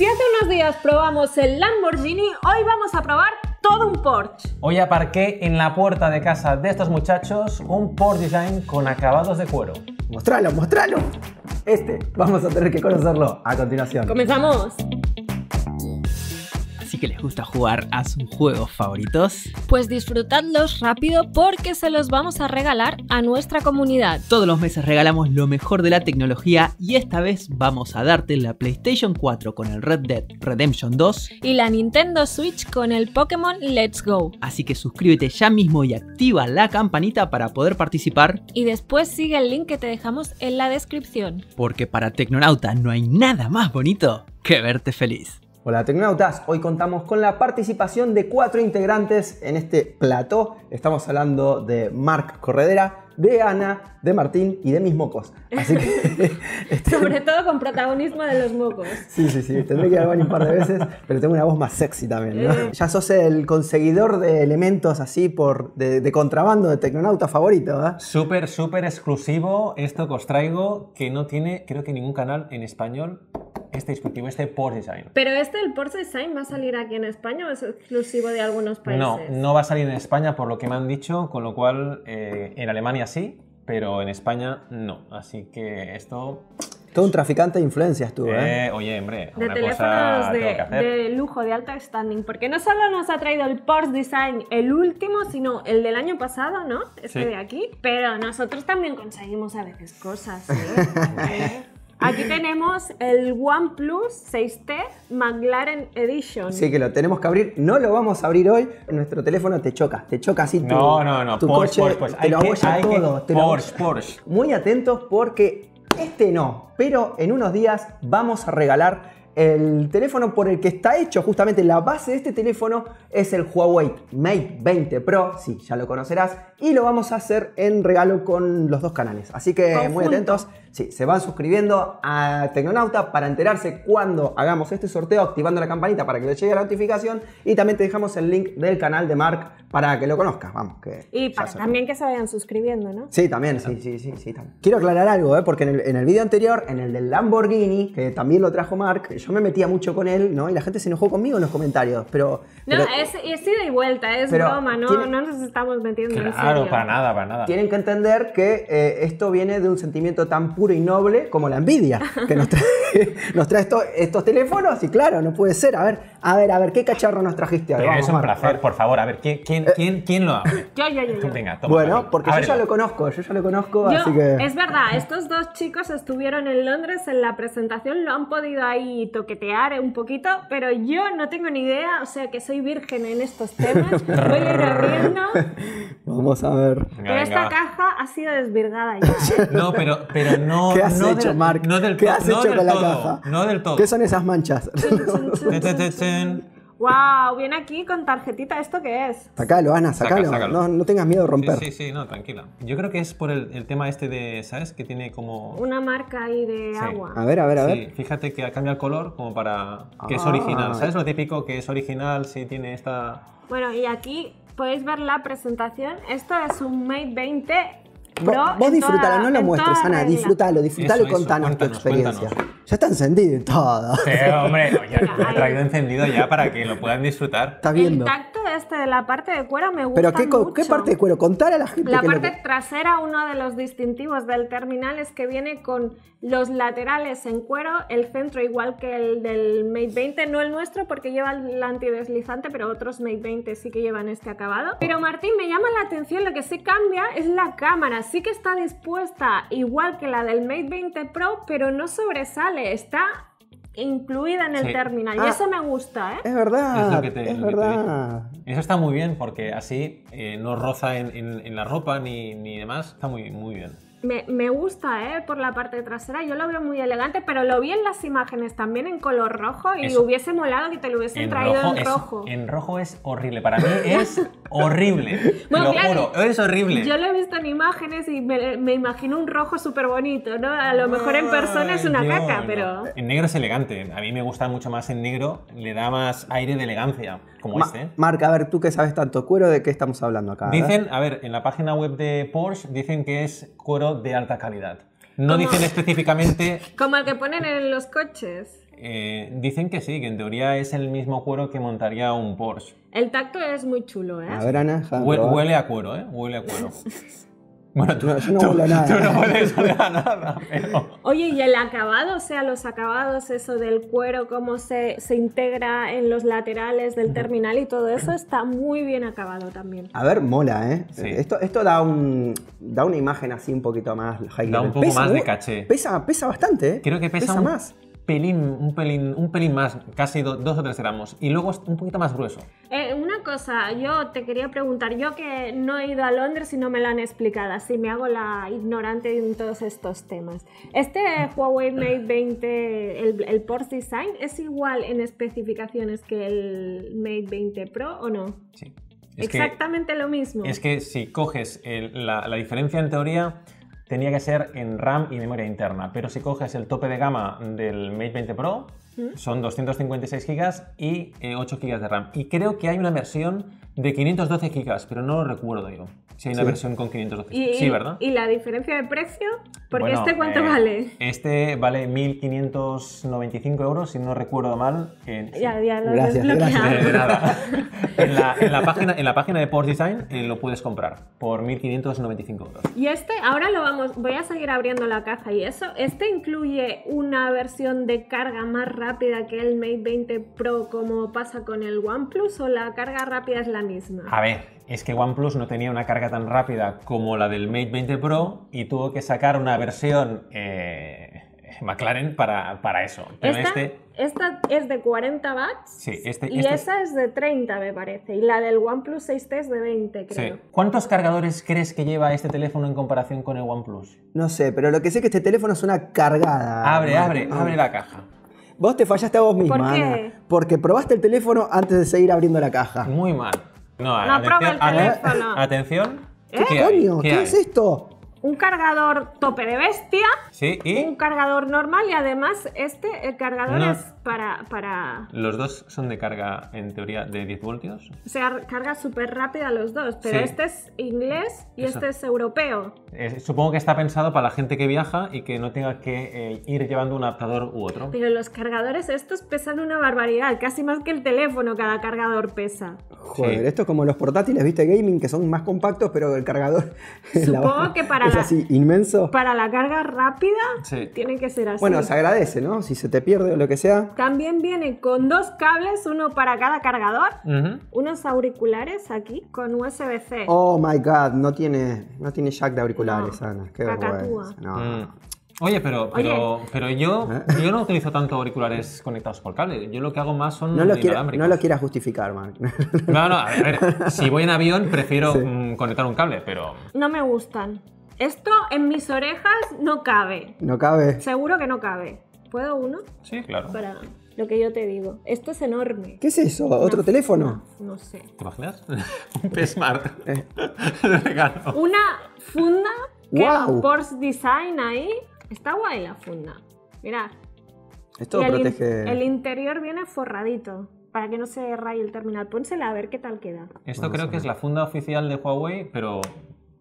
Si hace unos días probamos el Lamborghini, hoy vamos a probar todo un Porsche. Hoy aparqué en la puerta de casa de estos muchachos un Porsche Design con acabados de cuero. ¡Mostralo, mostralo! Este vamos a tener que conocerlo a continuación. ¡Comenzamos! que les gusta jugar a sus juegos favoritos? Pues disfrutadlos rápido porque se los vamos a regalar a nuestra comunidad. Todos los meses regalamos lo mejor de la tecnología y esta vez vamos a darte la PlayStation 4 con el Red Dead Redemption 2 y la Nintendo Switch con el Pokémon Let's Go. Así que suscríbete ya mismo y activa la campanita para poder participar. Y después sigue el link que te dejamos en la descripción. Porque para Tecnonauta no hay nada más bonito que verte feliz. Hola Tecnautas, hoy contamos con la participación de cuatro integrantes en este plató. Estamos hablando de Marc Corredera, de Ana, de Martín y de mis mocos. Este, Sobre todo con protagonismo de los mocos. Sí, sí, sí, tendré que hablar un par de veces, pero tengo una voz más sexy también. ¿no? Eh. Ya sos el conseguidor de elementos así por, de, de contrabando de Tecnonauta favorito. ¿verdad? ¿eh? Súper, súper exclusivo esto que os traigo, que no tiene creo que ningún canal en español este dispositivo, este Porsche Design. Pero este, el Porsche Design, ¿va a salir aquí en España o es exclusivo de algunos países? No, no va a salir en España por lo que me han dicho, con lo cual eh, en Alemania sí, pero en España no. Así que esto... Todo un traficante de influencias tú, ¿eh? eh oye, hombre, de una teléfonos de, de, lujo, de alto standing, porque no solo nos ha traído el Porsche Design, el último, sino el del año pasado, ¿no? Este de aquí, pero nosotros también conseguimos a veces cosas, ¿eh? Aquí tenemos el OnePlus 6T McLaren Edition. Sí, que lo tenemos que abrir. No lo vamos a abrir hoy. Nuestro teléfono te choca. Te choca así tu, no, no, no. Porsche, Te lo aboya todo. Porsche, Porsche. Muy atentos porque este no, pero en unos días vamos a regalar el teléfono por el que está hecho, justamente la base de este teléfono, es el Huawei Mate 20 Pro, sí, ya lo conocerás, y lo vamos a hacer en regalo con los dos canales. Así que muy atentos, sí, se van suscribiendo a Tecnonauta para enterarse cuando hagamos este sorteo, activando la campanita para que les llegue la notificación, y también te dejamos el link del canal de Mark para que lo conozcas, vamos. Que y también que se vayan suscribiendo, ¿no? Sí, también, sí, sí, sí. Quiero aclarar algo, ¿eh? porque en el, en video anterior, en el del Lamborghini, que también lo trajo Mark, yo me metía mucho con él, ¿no? Y la gente se enojó conmigo en los comentarios, pero... No, es, ida y vuelta, es broma, ¿no? nos estamos metiendo claro, en Claro, para nada, para nada. Tienen que entender que eh, esto viene de un sentimiento tan puro y noble como la envidia que nos trae. nos traes estos teléfonos y claro, no puede ser. A ver, a ver, a ver, ¿qué cacharro nos trajiste? ahora? es un placer, por favor. A ver, eh, ¿quién, lo ha? Yo, yo, yo. bueno, porque yo ya lo conozco, yo ya lo conozco, Es verdad, estos dos chicos estuvieron en Londres en la presentación, lo han podido ahí toquetear un poquito, pero yo no tengo ni idea, o sea que soy virgen en estos temas. Voy a ir Vamos a ver. pero esta caja ha sido desvirgada ya. No, pero, no... ¿Qué has no hecho, No del has hecho la no del todo. ¿Qué son esas manchas? ¡Wow! Viene aquí con tarjetita. ¿Esto qué es? Sácalo, Ana, sacalo. No, tengas miedo de romper. Sí, sí, no, tranquila. Yo creo que es por el, tema este de, ¿sabes? Que tiene como... Una marca ahí de agua. A ver, a ver, a ver. Sí, fíjate que cambia el color como para... Que es ah. original. ¿Sabes lo típico que es original si tiene esta... Bueno, y aquí podéis ver la presentación. Esto es un Mate 20 vos, vos disfrútalo, no lo muestres, Ana. Disfrútalo, disfrútalo y contanos tu experiencia. Ya está encendido todo. hombre, lo he traído encendido ya para que lo puedan disfrutar. está viendo? El tacto este de la parte de cuero me gusta. ¿Pero qué, parte de cuero? Contar a la gente. La parte trasera, uno de los distintivos del terminal es que viene con los laterales en cuero, el centro igual que el del Mate 20, no el nuestro porque lleva el antideslizante, pero otros Mate 20 sí que llevan este acabado. Pero Martín, me llama la atención, lo que sí cambia es la cámara sí que está dispuesta igual que la del Mate 20 Pro, pero no sobresale, está incluida en el terminal. y ah. eso me gusta, ¿eh? Es verdad. eso está muy bien porque así eh, no roza en, en la ropa ni, ni demás. Está muy, muy bien me, gusta, ¿eh? Por la parte trasera, yo lo veo muy elegante, pero lo vi en las imágenes también en color rojo y hubiese molado que te lo hubiesen traído en rojo. En rojo es horrible, para mí es horrible. Bueno, lo es horrible. Yo lo he visto en imágenes y me, imagino un rojo súper bonito, ¿no? A lo mejor en persona es una caca, pero... En negro es elegante, a mí me gusta mucho más en negro, le da más aire de elegancia, como este. Marca, a ver, tú que sabes tanto cuero, ¿de qué estamos hablando acá? Dicen, a ver, en la página web de Porsche dicen que es cuero de alta calidad. No dicen específicamente... Como el que ponen en los coches. Eh, dicen que sí, que en teoría es el mismo cuero que montaría un Porsche. El tacto es muy chulo, ¿eh? A huele a cuero, ¿eh? Huele a cuero. Bueno, tú, no, no nada. Oye, ¿y el acabado? O sea, los acabados, eso del cuero, cómo se, se integra en los laterales del terminal y todo eso, está muy bien acabado también. A ver, mola, ¿eh? Sí. Esto, esto da, un, da una imagen así un poquito más high Da un poco más de caché. Pesa, pesa bastante, ¿eh? Creo que pesa, más un pelín, más, casi dos o tres gramos, y luego es un poquito más grueso. Eh, una cosa, yo te quería preguntar, yo que no he ido a Londres y no me lo han explicado, así me hago la ignorante en todos estos temas. Este Huawei Mate 20, el, el Porsche Design, ¿es igual en especificaciones que el Mate 20 Pro o no? Sí. Exactamente lo mismo. Es que si coges la diferencia en teoría tenía que ser en RAM y memoria interna, pero si coges el tope de gama del Mate 20 Pro, son 256 gigas y 8 eh, gigas de RAM. Y creo que hay una versión de 512 gigas, pero no lo recuerdo yo. Si hay una versión con 512 gigas. Sí, ¿verdad? ¿Y la diferencia de precio? Porque este cuánto eh, vale? Este vale 1.595 euros, si no recuerdo mal. ya, ya lo gracias, En la, página, en la página de Porsche Design eh, lo puedes comprar por 1.595 euros. Y este, ahora lo vamos, voy a seguir abriendo la caja y eso. Este incluye una versión de carga más rápida que el Mate 20 Pro como pasa con el OnePlus o la carga rápida es la misma? A ver, es que OnePlus no tenía una carga tan rápida como la del Mate 20 Pro y tuvo que sacar una versión eh, McLaren para, eso. ¿Esta? Este esta es de 40 watts este, y este esa es... de 30, me parece. Y la del OnePlus 6T es de 20, creo. ¿Cuántos cargadores crees que lleva este teléfono en comparación con el OnePlus? No sé, pero lo que sé es que este teléfono es una cargada. Abre, abre, abre la caja. Vos te fallaste a vos misma. porque probaste el teléfono antes de seguir abriendo la caja. Muy mal. No, no atención, el teléfono. Atención. ¿Eh? ¿Qué, coño? ¿Qué, ¿Qué es esto? un cargador tope de bestia, sí, ¿y? un cargador normal y además este, el cargador es para, para... Los dos son de carga, en teoría, de 10 voltios. O sea, carga súper rápida los dos, pero este es inglés y este es europeo. supongo que está pensado para la gente que viaja y que no tenga que eh, ir llevando un adaptador u otro. Pero los cargadores estos pesan una barbaridad, casi más que el teléfono cada cargador pesa. Joder, esto es como los portátiles, viste, gaming, que son más compactos, pero el cargador... Supongo que para es así inmenso. Para la carga rápida tiene que ser así. Bueno, se agradece, ¿no? Si se te pierde o lo que sea. También viene con dos cables, uno para cada cargador, unos auriculares aquí con USB-C. Oh my god, no tiene, no tiene jack de auriculares, Ana. Qué vergüenza. Mm. Oye, pero, pero, pero yo, ¿Eh? yo no utilizo tanto auriculares conectados por cable. Yo lo que hago más son no lo quiera, No lo quieras justificar, Mark. No, no, a ver, si voy en avión prefiero mm, conectar un cable, pero... No me gustan. Esto en mis orejas no cabe. No cabe. Seguro que no cabe. ¿Puedo uno? Sí, claro. Para lo que yo te digo. Esto es enorme. ¿Qué es eso? ¿Otro teléfono? No, sé. ¿Te imaginas? Un Smart. Eh. regalo. Una funda que wow. Porsche Design ahí. Está guay la funda. Mirad. Esto protege. El, interior viene forradito para que no se raye el terminal. Pónsela a ver qué tal queda. Esto creo que es la funda oficial de Huawei, pero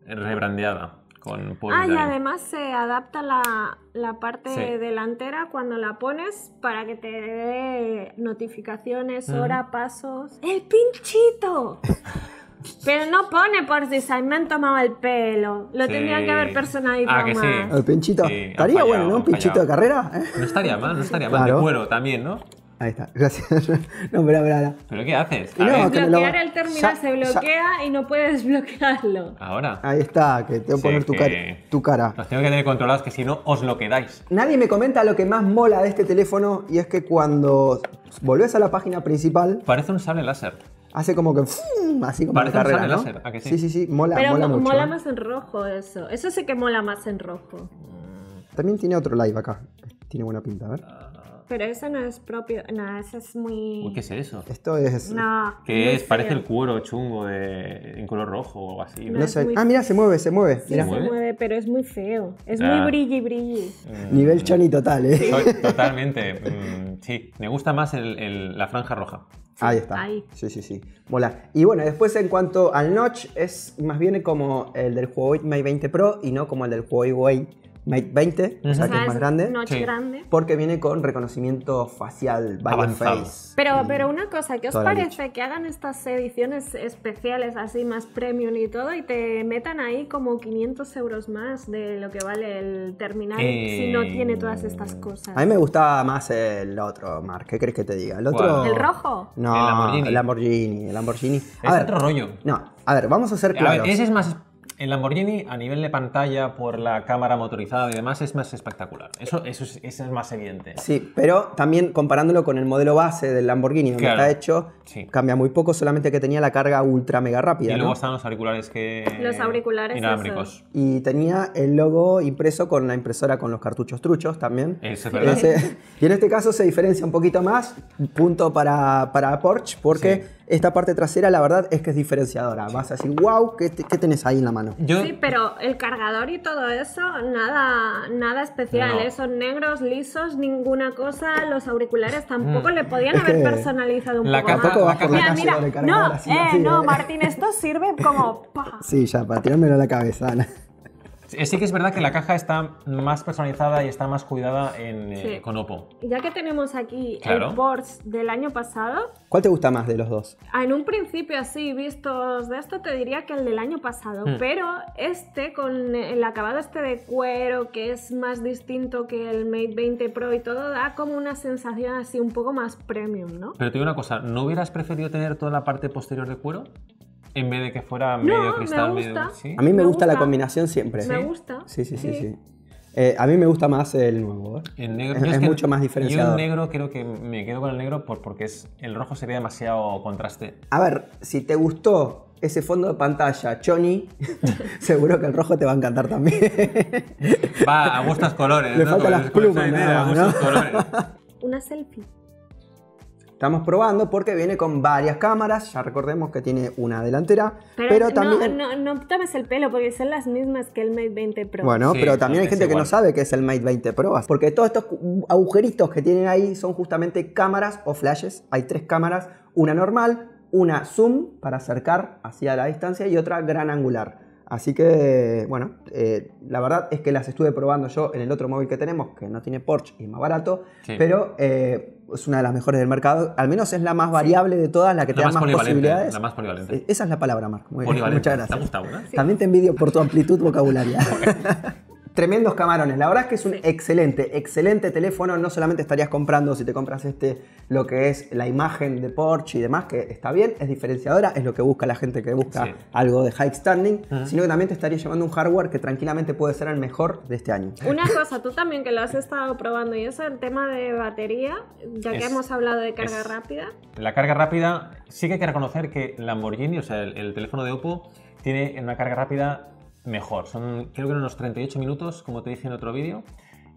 rebrandeada ah, y ¿eh? además se adapta la, parte delantera cuando la pones para que te dé notificaciones, hora, pasos. ¡El pinchito! Pero no pone por Design, me han tomado el pelo. Lo tendrían que haber personalizado ah, que sí. El pinchito. estaría bueno, ¿no? Un pinchito de carrera. ¿eh? No estaría mal, no estaría mal. De cuero también, ¿no? Ahí está, gracias. No, espera, espera. ¿Pero qué haces? no, bloquear el terminal se bloquea y no puedes desbloquearlo. Ahora. Ahí está, que tengo que poner tu, Cara, tu cara. Los tengo que tener controlados que si no os lo quedáis. Nadie me comenta lo que más mola de este teléfono y es que cuando volvés a la página principal. Parece un sable láser. Hace como que. Así como Parece un sable ¿no? láser. ¿A que sí? sí, sí, sí, mola, Pero mola, mucho, mola ¿eh? más en rojo eso. Eso sí que mola más en rojo. También tiene otro live acá. Tiene buena pinta, a ver. Ah. Pero eso no es propio, no, eso es muy... ¿Qué es eso? Esto es... No. ¿Qué es? Parece el cuero chungo de, en color rojo o así. No, sé. Ah, mira, se mueve, se mueve. se mueve, pero es muy feo. Es muy ah. brilli brilli. Mm. Nivel choni total, ¿eh? Totalmente. Mm, sí, me gusta más la franja roja. Ahí está. Ahí. Sí, sí, sí. Mola. Y bueno, después en cuanto al notch, es más bien como el del Huawei Mate 20 Pro y no como el del Huawei Mate 20, o sea que es más grande. Noche grande. Porque viene con reconocimiento facial, face. Pero, pero una cosa, ¿qué os parece que hagan estas ediciones especiales así más premium y todo y te metan ahí como 500 euros más de lo que vale el terminal si no tiene todas estas eh, cosas? A mí me gustaba más el otro, Mark. ¿Qué crees que te diga? El otro. ¿El rojo? No, el Lamborghini. El Lamborghini. El A otro rollo. No, a ver, vamos a ser claros. ese es más el Lamborghini a nivel de pantalla, por la cámara motorizada y demás, es más espectacular. Eso, es, más evidente. Sí, pero también comparándolo con el modelo base del Lamborghini, donde está hecho, cambia muy poco, solamente que tenía la carga ultra mega rápida. Y luego están los auriculares que. Los auriculares Y tenía el logo impreso con la impresora con los cartuchos truchos también. Eso es verdad. y en este caso se diferencia un poquito más, punto para, para Porsche, porque esta parte trasera, la verdad, es que es diferenciadora. Vas a decir, wow, ¿qué, tenés ahí en la mano? Sí, pero el cargador y todo eso, nada, nada especial. ¿eh? Son negros, lisos, ninguna cosa. Los auriculares tampoco mm. le podían haber personalizado un la poco más. mira, mira, no, eh, no, ¿eh? Martín, esto sirve como... Sí, ya, para tirármelo la cabeza. Eh, sí que es verdad que la caja está más personalizada y está más cuidada eh, con Oppo. Ya que tenemos aquí el Porsche del año pasado. ¿Cuál te gusta más de los dos? Ah, en un principio así, vistos de esto, te diría que el del año pasado. Mm. Pero este, con el acabado este de cuero, que es más distinto que el Mate 20 Pro y todo, da como una sensación así un poco más premium, ¿no? Pero te digo una cosa, ¿no hubieras preferido tener toda la parte posterior de cuero? En vez de que fuera medio cristal, medio. A mí me, gusta, la combinación siempre. Me gusta. Sí, sí, sí. Eh, a mí me gusta más el nuevo. ¿eh? El negro es, mucho más diferenciado. Yo el negro creo que me quedo con el negro por, porque es, el rojo sería demasiado contraste. A ver, si te gustó ese fondo de pantalla, Choni, seguro que el rojo te va a encantar también. va, a gustas colores. Le ¿no? faltan las plumas. colores. Una selfie. Estamos probando porque viene con varias cámaras. Ya recordemos que tiene una delantera. Pero, también. No, no, tomes el pelo porque son las mismas que el Mate 20 Pro. Bueno, pero también hay gente que no sabe que es el Mate 20 Pro. Porque todos estos agujeritos que tienen ahí son justamente cámaras o flashes. Hay tres cámaras: una normal, una zoom para acercar hacia la distancia y otra gran angular. Así que, bueno, eh, la verdad es que las estuve probando yo en el otro móvil que tenemos, que no tiene Porsche y es más barato, pero eh, es una de las mejores del mercado. Al menos es la más variable de todas, la que te da más posibilidades. La más polivalente. Eh, esa es la palabra, Marco. Muchas gracias. También te envidio por tu amplitud vocabularia. Tremendos camarones. La verdad es que es un excelente, excelente teléfono. No solamente estarías comprando, si te compras este, lo que es la imagen de Porsche y demás, que está bien, es diferenciadora, es lo que busca la gente que busca algo de high standing, sino que también te estarías llevando un hardware que tranquilamente puede ser el mejor de este año. Una cosa, tú también que lo has estado probando, y eso el tema de batería, ya que hemos hablado de carga rápida. La carga rápida, sí que hay que reconocer que Lamborghini, o sea, el teléfono de Oppo, tiene una carga rápida mejor. Son creo que unos 38 minutos, como te dije en otro vídeo.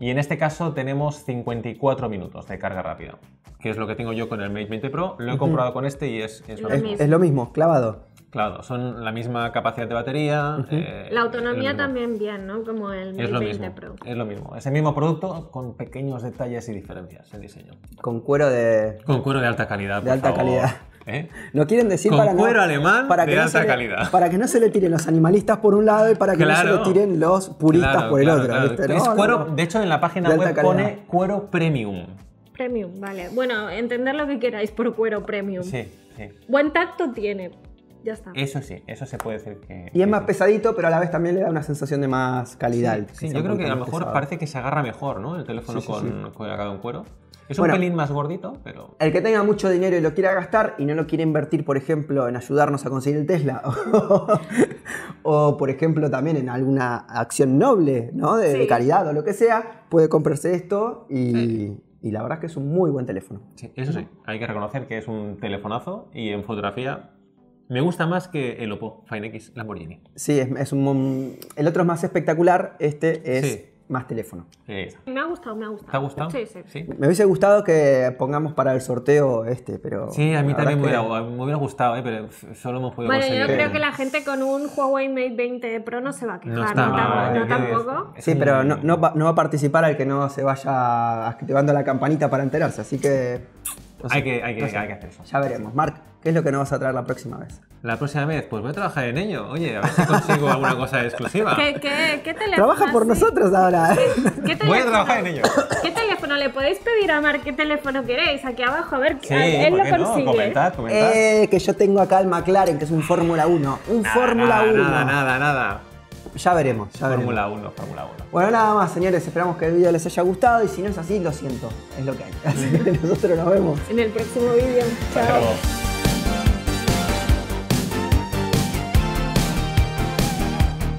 Y en este caso tenemos 54 minutos de carga rápida, que es lo que tengo yo con el Mate 20 Pro. Lo he comprado con este y es, es lo, mismo. clavado. Claro, son la misma capacidad de batería. Eh, la autonomía también bien, ¿no? Como el Mate 20 Pro. Es lo mismo. Es el mismo producto con pequeños detalles y diferencias en diseño. Con cuero de. Con cuero de alta calidad. De alta calidad. ¿eh? No quieren decir para cuero alemán para que de calidad. Para que no se le tiren los animalistas por un lado y para que no se le tiren los puristas por el otro. de hecho, en la página web pone cuero premium. Premium, vale. Bueno, entender lo que queráis por cuero premium. Buen tacto tiene. Ya está. Eso sí, eso se puede decir que. Y es más pesadito, pero a la vez también le da una sensación de más calidad. Sí, yo creo que a lo mejor parece que se agarra mejor, ¿no? El teléfono con, con, el en cuero. Es un pelín más gordito, pero... El que tenga mucho dinero y lo quiera gastar y no lo quiere invertir, por ejemplo, en ayudarnos a conseguir el Tesla o, por ejemplo, también en alguna acción noble, ¿no? De, caridad o lo que sea, puede comprarse esto y, la verdad es que es un muy buen teléfono. Sí, eso sí, hay que reconocer que es un telefonazo y en fotografía me gusta más que el Oppo Fine X Lamborghini. Sí, es, un... El otro es más espectacular, este es más teléfono. Me ha gustado, me ha gustado. ¿Te ha gustado? Sí, sí. Me hubiese gustado que pongamos para el sorteo este, pero... Sí, a mí también me hubiera, gustado, eh, pero solo hemos podido Bueno, yo creo que la gente con un Huawei Mate 20 Pro no se va a quejar, no, tampoco. sí, pero no, va, a participar el que no se vaya activando la campanita para enterarse, así que hay, que, hay, que, hacer eso. Ya veremos. Marc, ¿qué es lo que nos vas a traer la próxima vez? La próxima vez, pues voy a trabajar en ello. Oye, a ver si consigo alguna cosa exclusiva. ¿Qué, qué, teléfono? Trabaja por nosotros ahora. ¿Qué voy a trabajar en ello. ¿Qué teléfono le podéis pedir a Marc? ¿Qué teléfono queréis? Aquí abajo, a ver, sí, él lo consigue. No? Comentad, comentad. Eh, que yo tengo acá el McLaren, que es un Fórmula 1. Un Fórmula 1. Nada, nada, nada ya veremos. Ya Fórmula 1, Fórmula 1. Bueno, nada más, señores. Esperamos que el video les haya gustado y si no es así, lo siento. Es lo que hay. Así que nosotros nos vemos. En el próximo video. Chao.